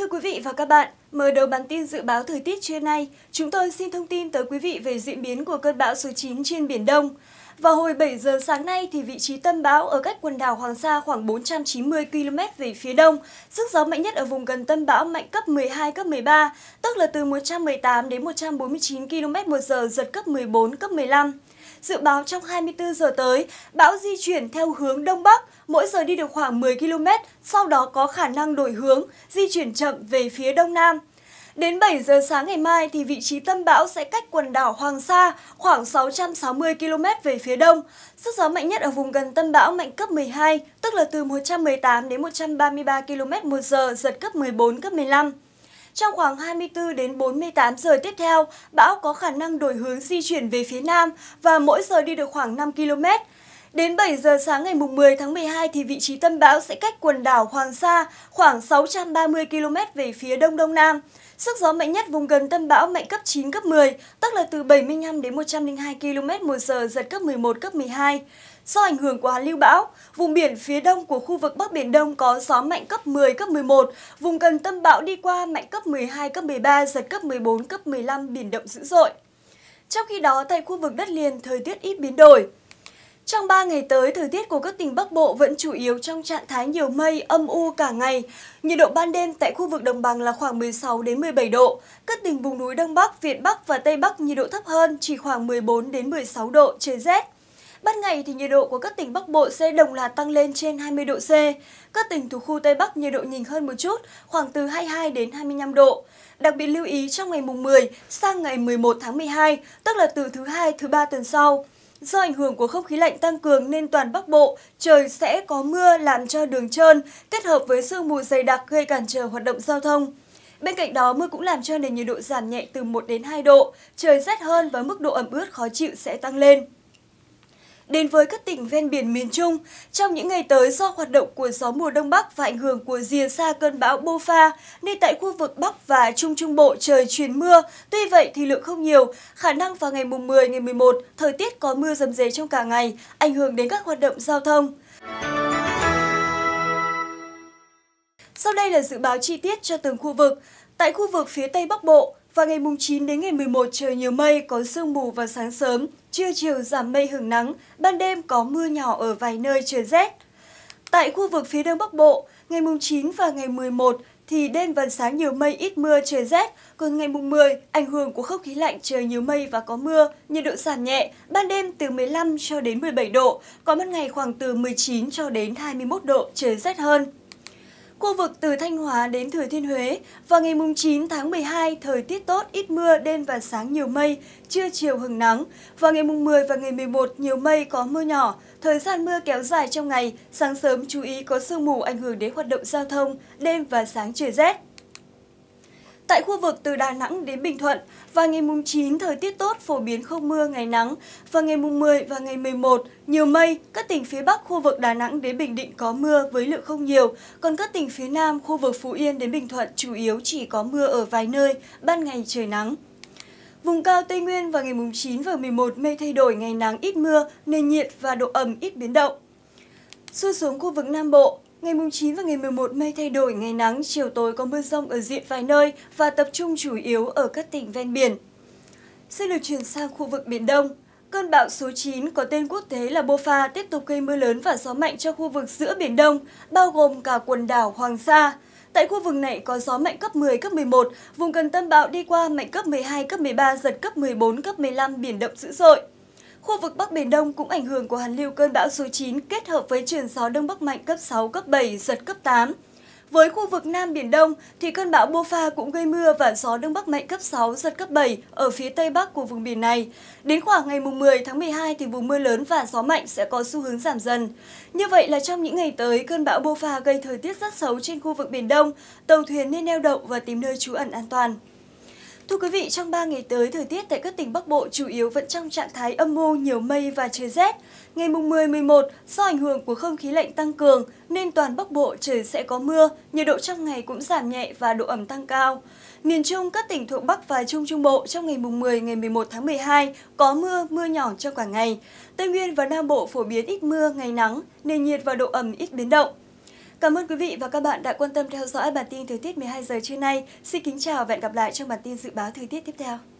Thưa quý vị và các bạn, Mở đầu bản tin dự báo thời tiết trưa nay, chúng tôi xin thông tin tới quý vị về diễn biến của cơn bão số 9 trên Biển Đông. Vào hồi 7 giờ sáng nay, thì vị trí tâm bão ở cách quần đảo Hoàng Sa khoảng 490 km về phía đông. Sức gió mạnh nhất ở vùng gần tâm bão mạnh cấp 12, cấp 13, tức là từ 118 đến 149 km một giờ, giật cấp 14, cấp 15. Dự báo trong 24 giờ tới, bão di chuyển theo hướng Đông Bắc, mỗi giờ đi được khoảng 10 km, sau đó có khả năng đổi hướng, di chuyển chậm về phía Đông Nam. Đến 7 giờ sáng ngày mai thì vị trí tâm bão sẽ cách quần đảo Hoàng Sa khoảng 660 km về phía đông. Sức gió mạnh nhất ở vùng gần tâm bão mạnh cấp 12, tức là từ 118 đến 133 km một giờ, giật cấp 14, cấp 15. Trong khoảng 24 đến 48 giờ tiếp theo, bão có khả năng đổi hướng di chuyển về phía nam và mỗi giờ đi được khoảng 5 km. Đến 7 giờ sáng ngày 10 tháng 12 thì vị trí tâm bão sẽ cách quần đảo Hoàng Sa khoảng 630 km về phía đông đông nam. Sức gió mạnh nhất vùng gần tâm bão mạnh cấp 9, cấp 10, tức là từ 75 đến 102 km một giờ, giật cấp 11, cấp 12. Do ảnh hưởng của hoàn lưu bão, vùng biển phía đông của khu vực Bắc Biển Đông có gió mạnh cấp 10, cấp 11, vùng gần tâm bão đi qua mạnh cấp 12, cấp 13, giật cấp 14, cấp 15, biển động dữ dội. Trong khi đó, tại khu vực đất liền, thời tiết ít biến đổi. Trong 3 ngày tới, thời tiết của các tỉnh Bắc Bộ vẫn chủ yếu trong trạng thái nhiều mây, âm u cả ngày. Nhiệt độ ban đêm tại khu vực đồng bằng là khoảng 16 đến 17 độ. Các tỉnh vùng núi Đông Bắc, Việt Bắc và Tây Bắc nhiệt độ thấp hơn, chỉ khoảng 14 đến 16 độ, trời rét. Ban ngày thì nhiệt độ của các tỉnh Bắc Bộ sẽ đồng loạt tăng lên trên 20 độ C. Các tỉnh thuộc khu Tây Bắc nhiệt độ nhìn hơn một chút, khoảng từ 22 đến 25 độ. Đặc biệt lưu ý trong ngày mùng 10 sang ngày 11 tháng 12, tức là từ thứ hai thứ ba tuần sau. Do ảnh hưởng của không khí lạnh tăng cường nên toàn Bắc Bộ, trời sẽ có mưa làm cho đường trơn, kết hợp với sương mù dày đặc gây cản trở hoạt động giao thông. Bên cạnh đó, mưa cũng làm cho nền nhiệt độ giảm nhẹ từ 1 đến 2 độ, trời rét hơn và mức độ ẩm ướt khó chịu sẽ tăng lên đến với các tỉnh ven biển miền Trung. Trong những ngày tới do hoạt động của gió mùa Đông Bắc và ảnh hưởng của rìa xa cơn bão Bofa, nên tại khu vực Bắc và Trung Trung Bộ trời chuyển mưa, tuy vậy thì lượng không nhiều. Khả năng vào ngày mùng 10, ngày 11, thời tiết có mưa rầm rề trong cả ngày, ảnh hưởng đến các hoạt động giao thông. Sau đây là dự báo chi tiết cho từng khu vực. Tại khu vực phía Tây Bắc Bộ, và ngày mùng 9 đến ngày 11 trời nhiều mây, có sương mù vào sáng sớm, trưa chiều giảm mây hưởng nắng, ban đêm có mưa nhỏ ở vài nơi trời rét. Tại khu vực phía đông bắc bộ, ngày mùng 9 và ngày 11 thì đêm và sáng nhiều mây ít mưa trời rét, còn ngày mùng 10 ảnh hưởng của không khí lạnh trời nhiều mây và có mưa, nhiệt độ giảm nhẹ, ban đêm từ 15 cho đến 17 độ, có ban ngày khoảng từ 19 cho đến 21 độ trời rét hơn. Khu vực từ Thanh Hóa đến Thừa Thiên Huế, vào ngày 9 tháng 12, thời tiết tốt, ít mưa, đêm và sáng nhiều mây, trưa chiều hừng nắng. Vào ngày 10 và ngày 11, nhiều mây có mưa nhỏ, thời gian mưa kéo dài trong ngày, sáng sớm chú ý có sương mù ảnh hưởng đến hoạt động giao thông, đêm và sáng trời rét. Tại khu vực từ Đà Nẵng đến Bình Thuận, vào ngày mùng 9 thời tiết tốt phổ biến không mưa ngày nắng, và ngày mùng 10 và ngày 11 nhiều mây, các tỉnh phía Bắc khu vực Đà Nẵng đến Bình Định có mưa với lượng không nhiều, còn các tỉnh phía Nam khu vực Phú Yên đến Bình Thuận chủ yếu chỉ có mưa ở vài nơi, ban ngày trời nắng. Vùng cao Tây Nguyên vào ngày mùng 9 và 11 mây thay đổi ngày nắng ít mưa, nền nhiệt và độ ẩm ít biến động. xuôi xuống khu vực Nam Bộ, Ngày mùng 9 và ngày 11 mây thay đổi, ngày nắng, chiều tối có mưa rông ở diện vài nơi và tập trung chủ yếu ở các tỉnh ven biển. Sẽ được chuyển sang khu vực Biển Đông. Cơn bão số 9 có tên quốc tế là Bofa tiếp tục gây mưa lớn và gió mạnh cho khu vực giữa Biển Đông, bao gồm cả quần đảo Hoàng Sa. Tại khu vực này có gió mạnh cấp 10, cấp 11, vùng gần tâm bão đi qua mạnh cấp 12, cấp 13, giật cấp 14, cấp 15, biển động dữ dội. Khu vực Bắc Biển Đông cũng ảnh hưởng của hàn lưu cơn bão số 9 kết hợp với trường gió Đông Bắc mạnh cấp 6, cấp 7, giật cấp 8. Với khu vực Nam Biển Đông thì cơn bão Bofa cũng gây mưa và gió Đông Bắc mạnh cấp 6, giật cấp 7 ở phía Tây Bắc của vùng biển này. Đến khoảng ngày 10 tháng 12 thì vùng mưa lớn và gió mạnh sẽ có xu hướng giảm dần. Như vậy là trong những ngày tới, cơn bão Bofa gây thời tiết rất xấu trên khu vực Biển Đông, tàu thuyền nên neo đậu và tìm nơi trú ẩn an toàn. Thưa quý vị, trong 3 ngày tới, thời tiết tại các tỉnh Bắc Bộ chủ yếu vẫn trong trạng thái âm u, nhiều mây và trời rét. Ngày mùng 10-11, do ảnh hưởng của không khí lạnh tăng cường, nên toàn Bắc Bộ trời sẽ có mưa, nhiệt độ trong ngày cũng giảm nhẹ và độ ẩm tăng cao. Miền Trung, các tỉnh thuộc Bắc và Trung Trung Bộ trong ngày mùng 10, ngày 11 tháng 12 có mưa, mưa nhỏ cho cả ngày. Tây Nguyên và Nam Bộ phổ biến ít mưa, ngày nắng, nền nhiệt và độ ẩm ít biến động. Cảm ơn quý vị và các bạn đã quan tâm theo dõi bản tin thời tiết 12 giờ trưa nay. Xin kính chào và hẹn gặp lại trong bản tin dự báo thời tiết tiếp theo.